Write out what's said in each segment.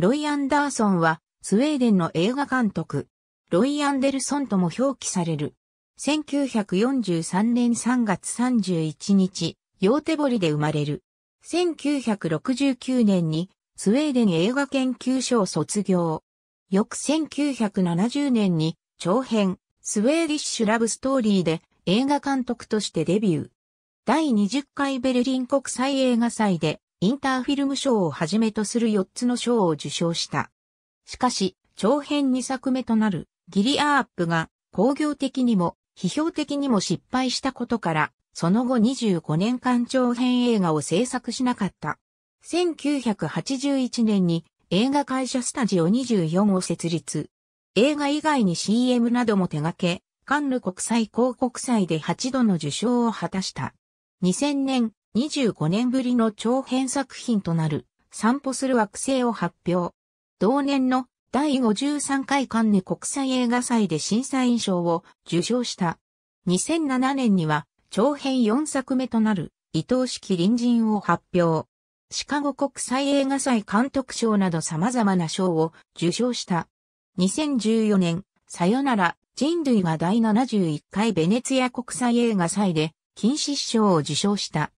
ロイ・アンダーソンは、スウェーデンの映画監督、ロイ・アンデルソンとも表記される。1943年3月31日、ヨーテボリで生まれる。1969年に、スウェーデン映画研究所を卒業。翌1970年に、長編、スウェーディッシュ・ラブ・ストーリーで映画監督としてデビュー。第20回ベルリン国際映画祭でインターフィルム賞をはじめとする4つの賞を受賞した。しかし、長編2作目となるギリアアップが工業的にも批評的にも失敗したことから、その後25年間長編映画を制作しなかった。1981年に映画会社スタジオ24を設立。映画以外に CM なども手掛け、カンヌ国際広告祭で8度の受賞を果たした。2000年、25年ぶりの長編作品となる散歩する惑星を発表。同年の第53回カンヌ国際映画祭で審査員賞を受賞した。2007年には長編4作目となる伊藤式隣人を発表。シカゴ国際映画祭監督賞など様々な賞を受賞した。2014年、さよなら人類が第71回ベネツィア国際映画祭で金獅子賞を受賞した。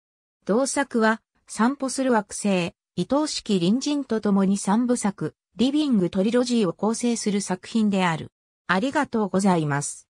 同作は、散歩する惑星、伊藤式隣人と共に三部作、リビングトリロジーを構成する作品である。ありがとうございます。